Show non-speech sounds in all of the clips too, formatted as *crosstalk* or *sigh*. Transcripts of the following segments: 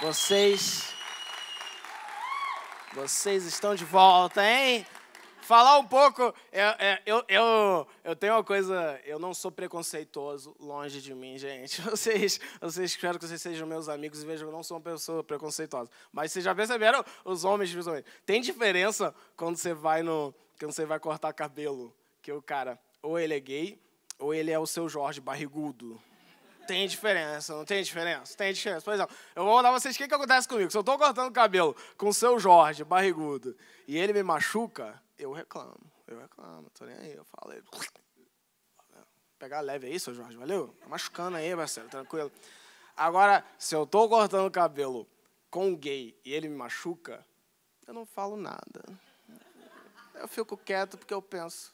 Vocês. Vocês estão de volta, hein? Falar um pouco. Eu, é, é, eu, eu, eu, tenho uma coisa. Eu não sou preconceituoso, longe de mim, gente. *laughs* Vocês, vocês espero que vocês sejam meus amigos e vejam que eu não sou uma pessoa preconceituosa. Mas vocês já perceberam, os homens, principalmente. Tem diferença quando você vai no. Quando você vai cortar cabelo. Que o cara, ou ele é gay, ou ele é o seu Jorge barrigudo. Tem diferença, não tem diferença? Tem diferença. Por exemplo, eu vou mandar vocês o que, que acontece comigo. Se eu estou cortando o cabelo com o seu Jorge, barrigudo, e ele me machuca, eu reclamo. Eu reclamo, tô nem aí. Eu falo, pegar leve aí, seu Jorge, valeu? Tá machucando aí, Marcelo tranquilo. Agora, se eu estou cortando o cabelo com um gay e ele me machuca, eu não falo nada. Eu fico quieto porque eu penso,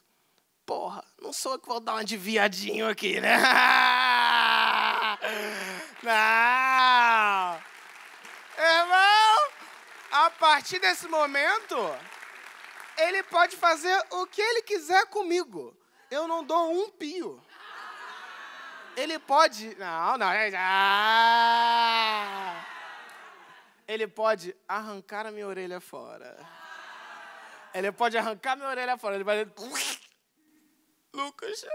porra, não sou eu que vou dar um de viadinho aqui, né? *laughs* Não! Irmão, a partir desse momento, ele pode fazer o que ele quiser comigo. Eu não dou um pio. Ele pode. Não, não. É, ah, ele pode arrancar a minha orelha fora. Ele pode arrancar a minha orelha fora. Ele vai. Lucas,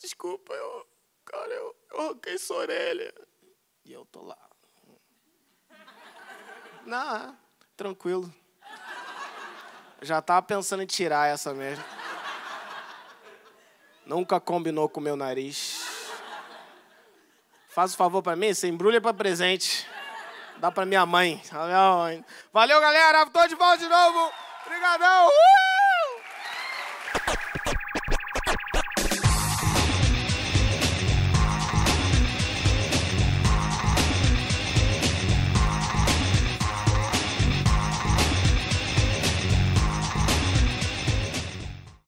desculpa, eu. Cara, eu, eu arranquei sua orelha. E eu tô lá. Não, tranquilo. Já tava pensando em tirar essa merda. Nunca combinou com meu nariz. Faz o um favor para mim, você embrulha para presente. Dá para minha mãe. Valeu, galera. Tô de volta de novo. Obrigadão. Uh!